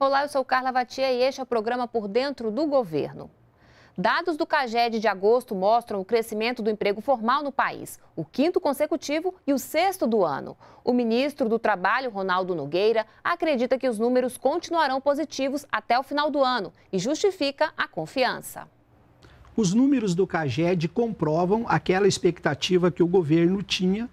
Olá, eu sou Carla Vatia e este é o programa Por Dentro do Governo. Dados do CAGED de agosto mostram o crescimento do emprego formal no país, o quinto consecutivo e o sexto do ano. O ministro do Trabalho, Ronaldo Nogueira, acredita que os números continuarão positivos até o final do ano e justifica a confiança. Os números do CAGED comprovam aquela expectativa que o governo tinha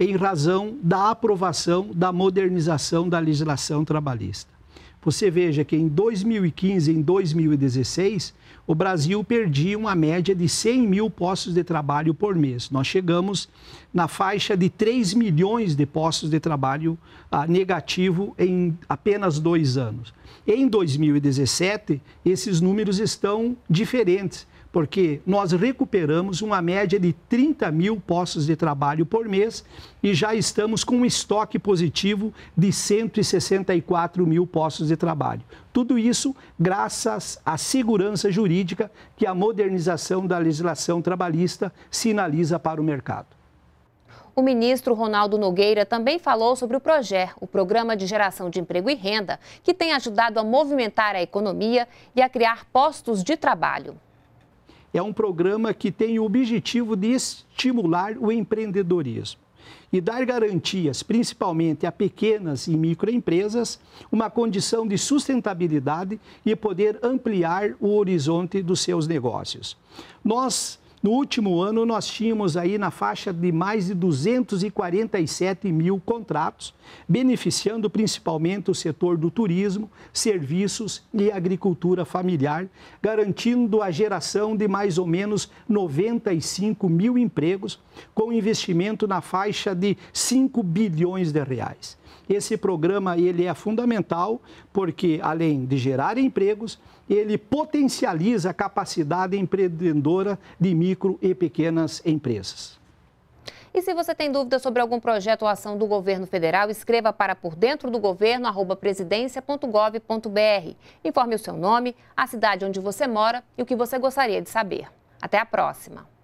em razão da aprovação da modernização da legislação trabalhista. Você veja que em 2015, em 2016, o Brasil perdia uma média de 100 mil postos de trabalho por mês. Nós chegamos na faixa de 3 milhões de postos de trabalho ah, negativo em apenas dois anos. Em 2017, esses números estão diferentes porque nós recuperamos uma média de 30 mil postos de trabalho por mês e já estamos com um estoque positivo de 164 mil postos de trabalho. Tudo isso graças à segurança jurídica que a modernização da legislação trabalhista sinaliza para o mercado. O ministro Ronaldo Nogueira também falou sobre o PROGER, o Programa de Geração de Emprego e Renda, que tem ajudado a movimentar a economia e a criar postos de trabalho é um programa que tem o objetivo de estimular o empreendedorismo e dar garantias, principalmente a pequenas e microempresas, uma condição de sustentabilidade e poder ampliar o horizonte dos seus negócios. Nós no último ano, nós tínhamos aí na faixa de mais de 247 mil contratos, beneficiando principalmente o setor do turismo, serviços e agricultura familiar, garantindo a geração de mais ou menos 95 mil empregos, com investimento na faixa de 5 bilhões de reais. Esse programa ele é fundamental porque, além de gerar empregos, ele potencializa a capacidade empreendedora de mil micro e pequenas empresas. E se você tem dúvidas sobre algum projeto ou ação do governo federal, escreva para por dentro do governo presidência.gov.br. Informe o seu nome, a cidade onde você mora e o que você gostaria de saber. Até a próxima!